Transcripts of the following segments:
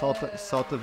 Solta, solta o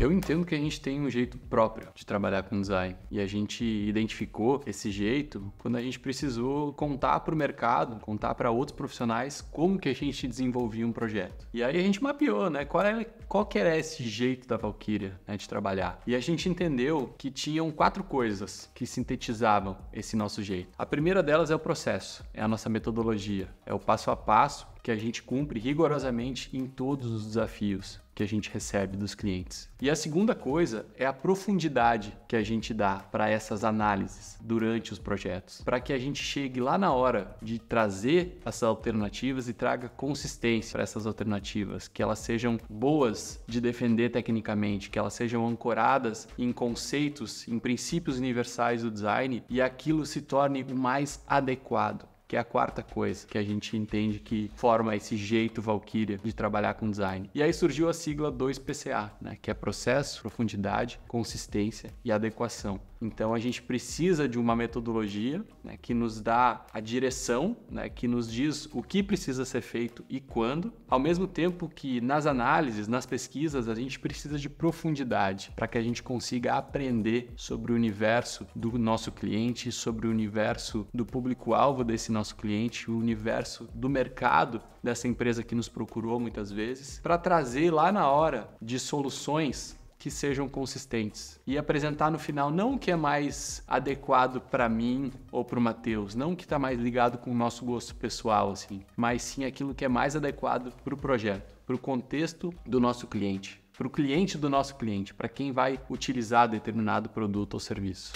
Eu entendo que a gente tem um jeito próprio de trabalhar com design e a gente identificou esse jeito quando a gente precisou contar para o mercado, contar para outros profissionais como que a gente desenvolvia um projeto. E aí a gente mapeou, né? Qual é, qual que era esse jeito da Valkyria né, de trabalhar. E a gente entendeu que tinham quatro coisas que sintetizavam esse nosso jeito. A primeira delas é o processo, é a nossa metodologia, é o passo a passo que a gente cumpre rigorosamente em todos os desafios que a gente recebe dos clientes. E a segunda coisa é a profundidade que a gente dá para essas análises durante os projetos, para que a gente chegue lá na hora de trazer essas alternativas e traga consistência para essas alternativas, que elas sejam boas boas de defender tecnicamente, que elas sejam ancoradas em conceitos, em princípios universais do design e aquilo se torne o mais adequado que é a quarta coisa que a gente entende que forma esse jeito Valkyria de trabalhar com design. E aí surgiu a sigla 2PCA, né, que é processo, profundidade, consistência e adequação. Então a gente precisa de uma metodologia né, que nos dá a direção, né, que nos diz o que precisa ser feito e quando, ao mesmo tempo que nas análises, nas pesquisas, a gente precisa de profundidade para que a gente consiga aprender sobre o universo do nosso cliente, sobre o universo do público-alvo desse nosso cliente, o universo do mercado dessa empresa que nos procurou muitas vezes, para trazer lá na hora de soluções que sejam consistentes e apresentar no final não o que é mais adequado para mim ou para o Matheus, não o que está mais ligado com o nosso gosto pessoal, assim, mas sim aquilo que é mais adequado para o projeto, para o contexto do nosso cliente, para o cliente do nosso cliente, para quem vai utilizar determinado produto ou serviço.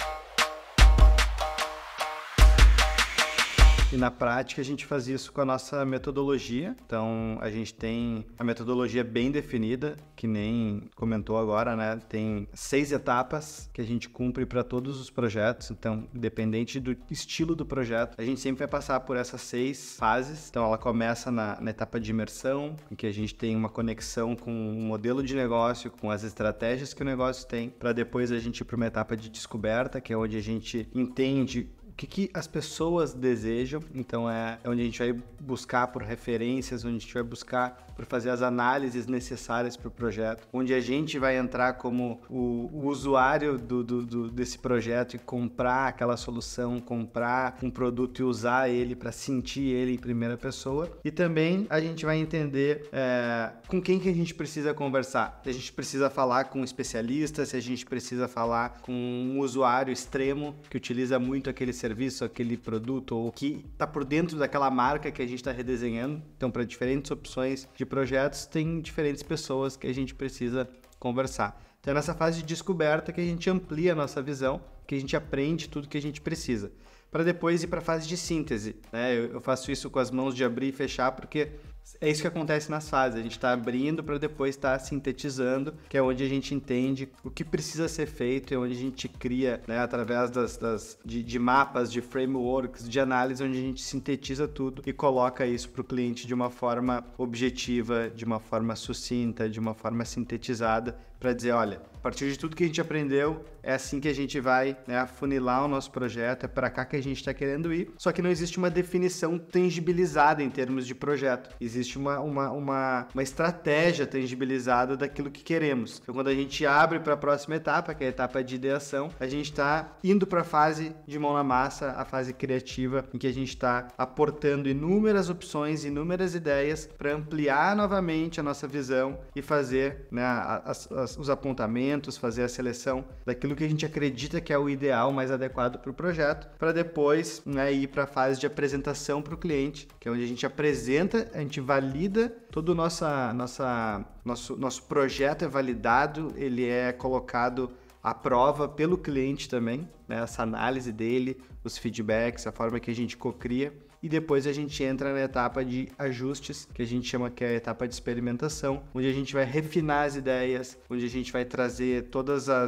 E na prática a gente faz isso com a nossa metodologia. Então a gente tem a metodologia bem definida, que nem comentou agora, né? Tem seis etapas que a gente cumpre para todos os projetos. Então, independente do estilo do projeto, a gente sempre vai passar por essas seis fases. Então ela começa na, na etapa de imersão, em que a gente tem uma conexão com o modelo de negócio, com as estratégias que o negócio tem, para depois a gente ir para uma etapa de descoberta, que é onde a gente entende o que, que as pessoas desejam. Então é, é onde a gente vai buscar por referências, onde a gente vai buscar por fazer as análises necessárias para o projeto, onde a gente vai entrar como o, o usuário do, do, do, desse projeto e comprar aquela solução, comprar um produto e usar ele para sentir ele em primeira pessoa. E também a gente vai entender é, com quem que a gente precisa conversar. Se a gente precisa falar com um especialista, se a gente precisa falar com um usuário extremo que utiliza muito aquele serviço, aquele produto ou que está por dentro daquela marca que a gente está redesenhando. Então, para diferentes opções de projetos, tem diferentes pessoas que a gente precisa conversar. Então, é nessa fase de descoberta que a gente amplia a nossa visão, que a gente aprende tudo que a gente precisa, para depois ir para a fase de síntese. Né? Eu, eu faço isso com as mãos de abrir e fechar, porque é isso que acontece nas fases. A gente está abrindo para depois estar tá sintetizando, que é onde a gente entende o que precisa ser feito, e é onde a gente cria, né, através das, das de, de, mapas, de frameworks, de análise, onde a gente sintetiza tudo e coloca isso para o cliente de uma forma objetiva, de uma forma sucinta, de uma forma sintetizada, para dizer, olha, a partir de tudo que a gente aprendeu, é assim que a gente vai né, afunilar o nosso projeto, é para cá que a gente está querendo ir. Só que não existe uma definição tangibilizada em termos de projeto. Existe uma, uma, uma, uma estratégia tangibilizada daquilo que queremos. Então, quando a gente abre para a próxima etapa, que é a etapa de ideação, a gente está indo para a fase de mão na massa, a fase criativa, em que a gente está aportando inúmeras opções, inúmeras ideias para ampliar novamente a nossa visão e fazer né, as, as, os apontamentos fazer a seleção daquilo que a gente acredita que é o ideal mais adequado para o projeto, para depois né, ir para a fase de apresentação para o cliente, que é onde a gente apresenta, a gente valida todo o nossa, nossa, nosso, nosso projeto é validado, ele é colocado a prova pelo cliente também, né? essa análise dele, os feedbacks, a forma que a gente cocria. E depois a gente entra na etapa de ajustes, que a gente chama que é a etapa de experimentação, onde a gente vai refinar as ideias, onde a gente vai trazer todos eh,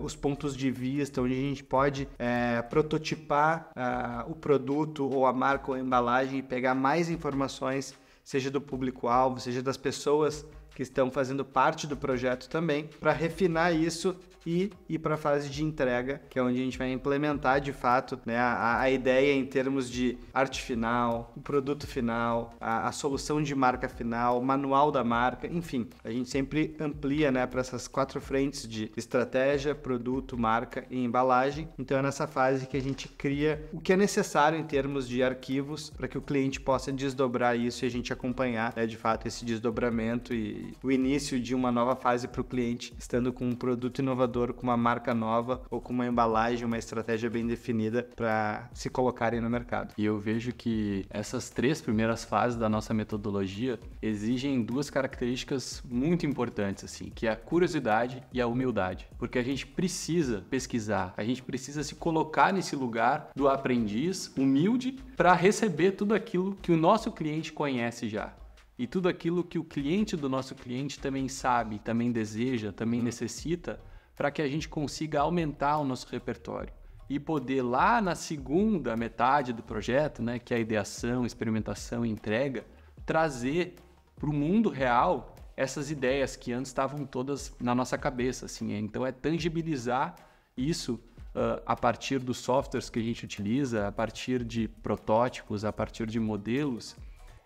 os pontos de vista, onde a gente pode é, prototipar ah, o produto ou a marca ou a embalagem e pegar mais informações, seja do público-alvo, seja das pessoas que estão fazendo parte do projeto também, para refinar isso e ir para a fase de entrega, que é onde a gente vai implementar de fato né, a, a ideia em termos de arte final, o produto final, a, a, solução de marca final, manual da marca, enfim. A gente sempre amplia né, para essas quatro frentes de estratégia, produto, marca e embalagem. Então é nessa fase que a gente cria o que é necessário em termos de arquivos para que o cliente possa desdobrar isso e a gente acompanhar né, de fato esse desdobramento e, o início de uma nova fase para o cliente, estando com um produto inovador, com uma marca nova ou com uma embalagem, uma estratégia bem definida para se colocarem no mercado. E eu vejo que essas três primeiras fases da nossa metodologia exigem duas características muito importantes assim, que é a curiosidade e a humildade, porque a gente precisa pesquisar, a gente precisa se colocar nesse lugar do aprendiz humilde para receber tudo aquilo que o nosso cliente conhece já e tudo aquilo que o cliente do nosso cliente também sabe, também deseja, também uhum. necessita, para que a gente consiga aumentar o nosso repertório e poder lá na segunda metade do projeto, né, que é a ideação, experimentação e entrega, trazer para o mundo real essas ideias que antes estavam todas na nossa cabeça, assim. Né? Então é tangibilizar isso Uh, a partir dos softwares que a gente utiliza, a partir de protótipos, a partir de modelos,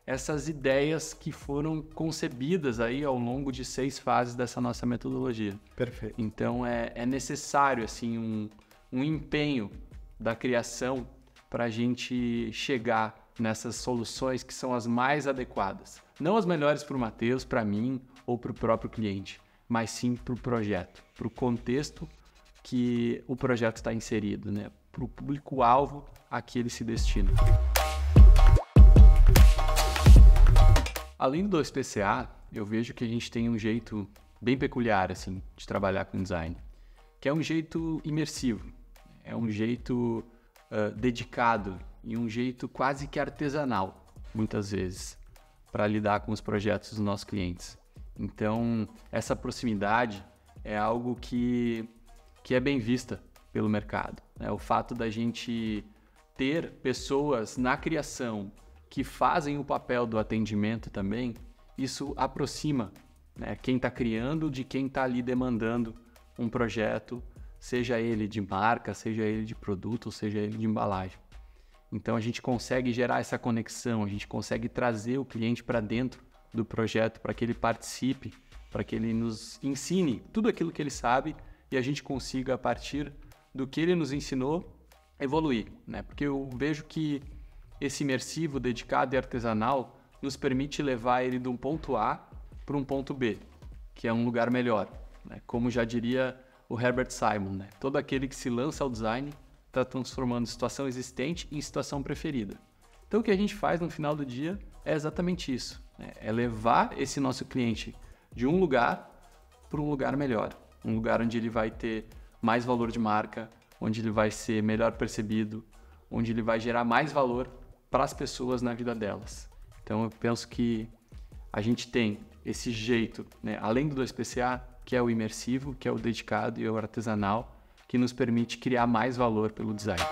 essas ideias que foram concebidas aí ao longo de seis fases dessa nossa metodologia. Perfeito. Então é, é necessário assim um, um empenho da criação para a gente chegar nessas soluções que são as mais adequadas. Não as melhores para o Matheus, para mim ou para o próprio cliente, mas sim para o projeto, para o contexto que o projeto está inserido, né? para o público-alvo a que ele se destina. Além do 2PCA, eu vejo que a gente tem um jeito bem peculiar assim de trabalhar com design, que é um jeito imersivo, é um jeito uh, dedicado e um jeito quase que artesanal, muitas vezes, para lidar com os projetos dos nossos clientes. Então, essa proximidade é algo que, que é bem vista pelo mercado. Né? O fato da gente ter pessoas na criação que fazem o papel do atendimento também, isso aproxima né, quem está criando de quem está ali demandando um projeto, seja ele de marca, seja ele de produto, seja ele de embalagem. Então a gente consegue gerar essa conexão, a gente consegue trazer o cliente para dentro do projeto para que ele participe, para que ele nos ensine tudo aquilo que ele sabe e a gente consiga a partir do que ele nos ensinou evoluir, né? Porque eu vejo que esse imersivo dedicado e artesanal nos permite levar ele de um ponto A para um ponto B, que é um lugar melhor. Né? Como já diria o Herbert Simon, né? todo aquele que se lança ao design está transformando situação existente em situação preferida. Então o que a gente faz no final do dia é exatamente isso: né? é levar esse nosso cliente de um lugar para um lugar melhor, um lugar onde ele vai ter mais valor de marca, onde ele vai ser melhor percebido, onde ele vai gerar mais valor para as pessoas na vida delas. Então eu penso que a gente tem esse jeito, né? além do 2PCA, que é o imersivo, que é o dedicado e o artesanal, que nos permite criar mais valor pelo design.